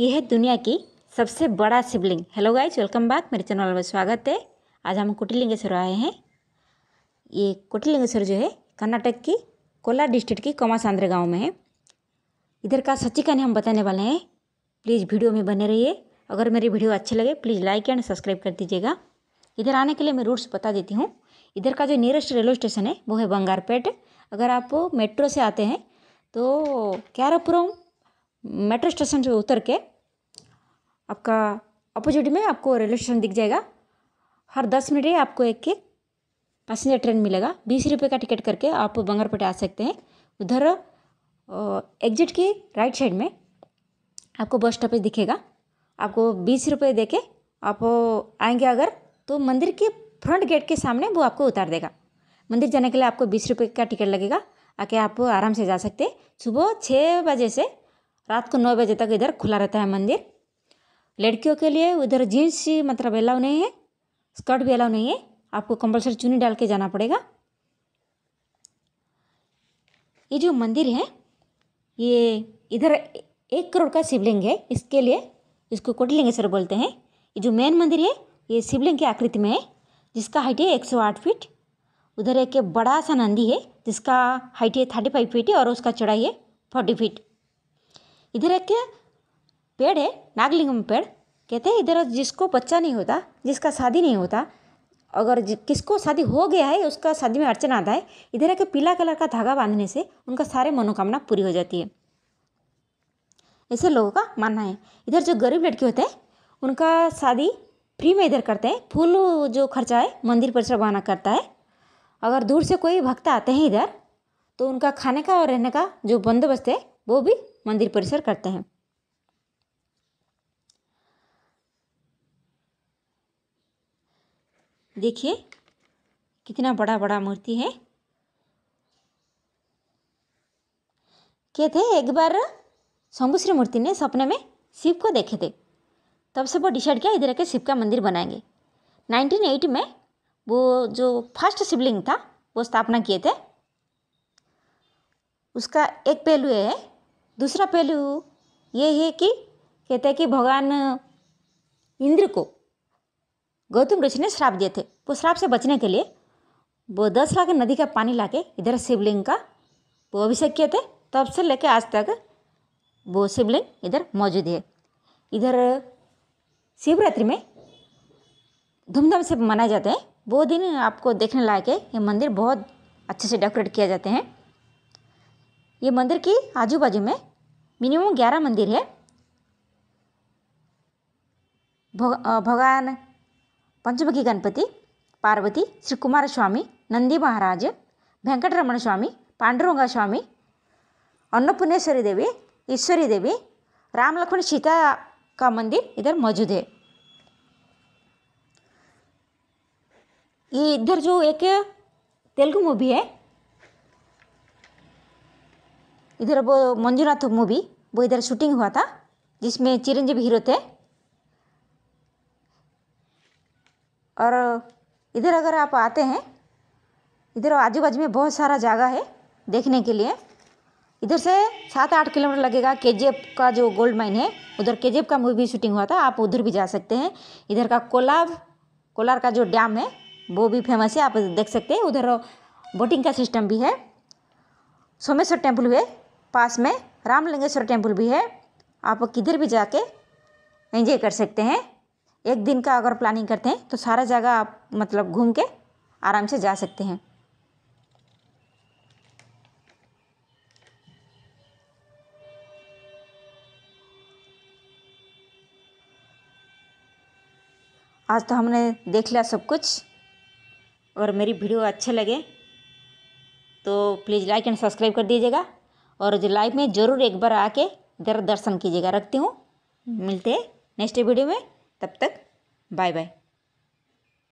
यह है दुनिया की सबसे बड़ा Shivling hello guys welcome back मेरे चैनल में स्वागत है आज हम कुटिलिंगेश्वर आए हैं ये कुटिलिंगेश्वर जो है कर्नाटक की कोला डिस्ट्रिक्ट की कोमासांद्र गाँव में है इधर का सच्ची कहानी हम बताने वाले हैं प्लीज़ वीडियो में बने रहिए अगर मेरी वीडियो अच्छी लगे प्लीज़ लाइक एंड सब्सक्राइब कर दीजिएगा इधर आने के लिए मैं रूट्स बता देती हूँ इधर का जो नियरेस्ट रेलवे स्टेशन है वो है बंगारपेट अगर आप मेट्रो से आते हैं तो क्यारापुरम मेट्रो स्टेशन से उतर के आपका अपोजिट में आपको रेलवे स्टेशन दिख जाएगा हर दस मिनट ही आपको एक एक पैसेंजर ट्रेन मिलेगा बीस रुपये का टिकट करके आप बंगरपेट आ सकते हैं उधर एग्जिट की राइट साइड में आपको बस स्टॉपेज दिखेगा आपको बीस रुपये दे के आप आएंगे अगर तो मंदिर के फ्रंट गेट के सामने वो आपको उतार देगा मंदिर जाने के लिए आपको बीस रुपये का टिकट लगेगा आके आप आराम से जा सकते हैं सुबह छः बजे से रात को नौ बजे तक इधर खुला रहता है मंदिर लड़कियों के लिए उधर जीन्स मतलब अलाव नहीं है स्कर्ट भी अलाव नहीं है आपको कंपलसरी चुनी डाल के जाना पड़ेगा ये जो मंदिर है ये इधर एक करोड़ का शिवलिंग है इसके लिए इसको कोटिलिंगेश्वर बोलते हैं ये जो मेन मंदिर है ये शिवलिंग की आकृति में है जिसका हाइट है एक सौ आठ फीट उधर एक बड़ा सा नंदी है जिसका हाइट है थर्टी फाइव फीट है और उसका चढ़ाई है फोर्टी फीट इधर एक पेड़ है नागलिंगम पेड़ कहते हैं इधर जिसको बच्चा नहीं होता जिसका शादी नहीं होता अगर किसको शादी हो गया है उसका शादी में अर्चना आता है इधर एक पीला कलर का धागा बांधने से उनका सारे मनोकामना पूरी हो जाती है ऐसे लोगों का मानना है इधर जो गरीब लड़के होते हैं उनका शादी फ्री में इधर करते हैं फूल जो खर्चा है मंदिर परिसर चढ़वाना करता है अगर दूर से कोई भक्त आते हैं इधर तो उनका खाने का और रहने का जो बंदोबस्त है वो भी मंदिर परिसर करते हैं देखिए कितना बड़ा बड़ा मूर्ति है कहते एक बार शंभुश्री मूर्ति ने सपने में शिव को देखे थे तब से वो डिसाइड किया इधर के शिव का मंदिर बनाएंगे 1980 में वो जो फर्स्ट शिवलिंग था वो स्थापना किए थे उसका एक पहलू है दूसरा पहलू ये है कि कहते हैं कि भगवान इंद्र को गौतम ऋषि ने श्राप दिए थे वो श्राप से बचने के लिए वो दस लाख नदी का पानी लाके इधर शिवलिंग का वो अभिषेक किए थे तब से लेके आज तक वो शिवलिंग इधर मौजूद है इधर शिवरात्रि में धूमधाम से मनाए जाते हैं वो दिन आपको देखने लायक है ये मंदिर बहुत अच्छे से डेकोरेट किया जाते हैं ये मंदिर की आजू बाजू में मिनिमम ग्यारह मंदिर है भगवान पंचमुखी गणपति पार्वती श्री कुमार स्वामी नंदी महाराज वेंकटरमण स्वामी पांडुरंगा स्वामी अन्नपूर्णेश्वरी देवी ईश्वरी देवी राम लक्ष्मण सीता का मंदिर इधर मौजूद है ये इधर जो एक तेलुगु मूवी है इधर वो मंजूनाथ मूवी वो इधर शूटिंग हुआ था जिसमें चिरंजीवी हीरो थे और इधर अगर आप आते हैं इधर आजू बाजू में बहुत सारा जगह है देखने के लिए इधर से सात आठ किलोमीटर लगेगा के का जो गोल्ड माइन है उधर के का मूवी शूटिंग हुआ था आप उधर भी जा सकते हैं इधर का कोलाब कोलार का जो डैम है वो भी फेमस है आप देख सकते हैं उधर बोटिंग का सिस्टम भी है सोमेश्वर टेम्पल हुए पास में रामलिंगेश्वर टेम्पल भी है आप किधर भी जाके एंजॉय कर सकते हैं एक दिन का अगर प्लानिंग करते हैं तो सारा जगह आप मतलब घूम के आराम से जा सकते हैं आज तो हमने देख लिया सब कुछ और मेरी वीडियो अच्छे लगे तो प्लीज़ लाइक एंड सब्सक्राइब कर दीजिएगा और जो लाइफ में ज़रूर एक बार आके इधर दर्शन कीजिएगा रखती हूँ मिलते हैं नेक्स्ट वीडियो में तब तक बाय बाय